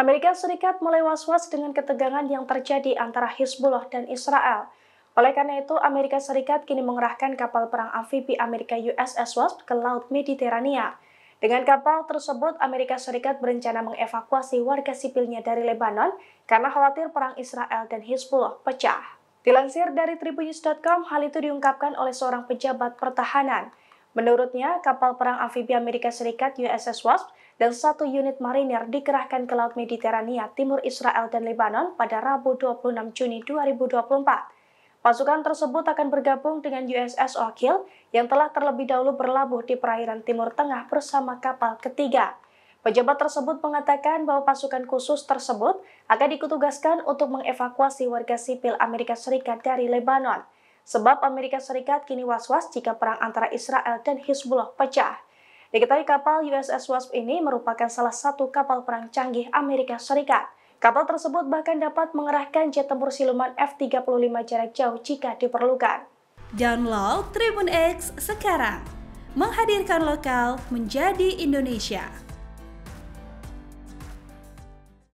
Amerika Serikat mulai was-was dengan ketegangan yang terjadi antara Hezbollah dan Israel. Oleh karena itu, Amerika Serikat kini mengerahkan kapal perang amfibi Amerika USS Wasp ke Laut Mediterania. Dengan kapal tersebut, Amerika Serikat berencana mengevakuasi warga sipilnya dari Lebanon karena khawatir perang Israel dan Hezbollah pecah. Dilansir dari tribunews.com, hal itu diungkapkan oleh seorang pejabat pertahanan. Menurutnya, kapal perang amfibi Amerika Serikat USS Wasp dan satu unit marinir dikerahkan ke Laut Mediterania, Timur Israel dan Lebanon pada Rabu 26 Juni 2024. Pasukan tersebut akan bergabung dengan USS Oakhill yang telah terlebih dahulu berlabuh di perairan Timur Tengah bersama kapal ketiga. Pejabat tersebut mengatakan bahwa pasukan khusus tersebut akan dikutugaskan untuk mengevakuasi warga sipil Amerika Serikat dari Lebanon. Sebab Amerika Serikat kini was-was jika perang antara Israel dan Hezbollah pecah. Diketahui kapal USS Wasp ini merupakan salah satu kapal perang canggih Amerika Serikat. Kapal tersebut bahkan dapat mengerahkan jet tempur siluman F-35 jarak jauh jika diperlukan. Download Tribun X sekarang, menghadirkan lokal menjadi Indonesia.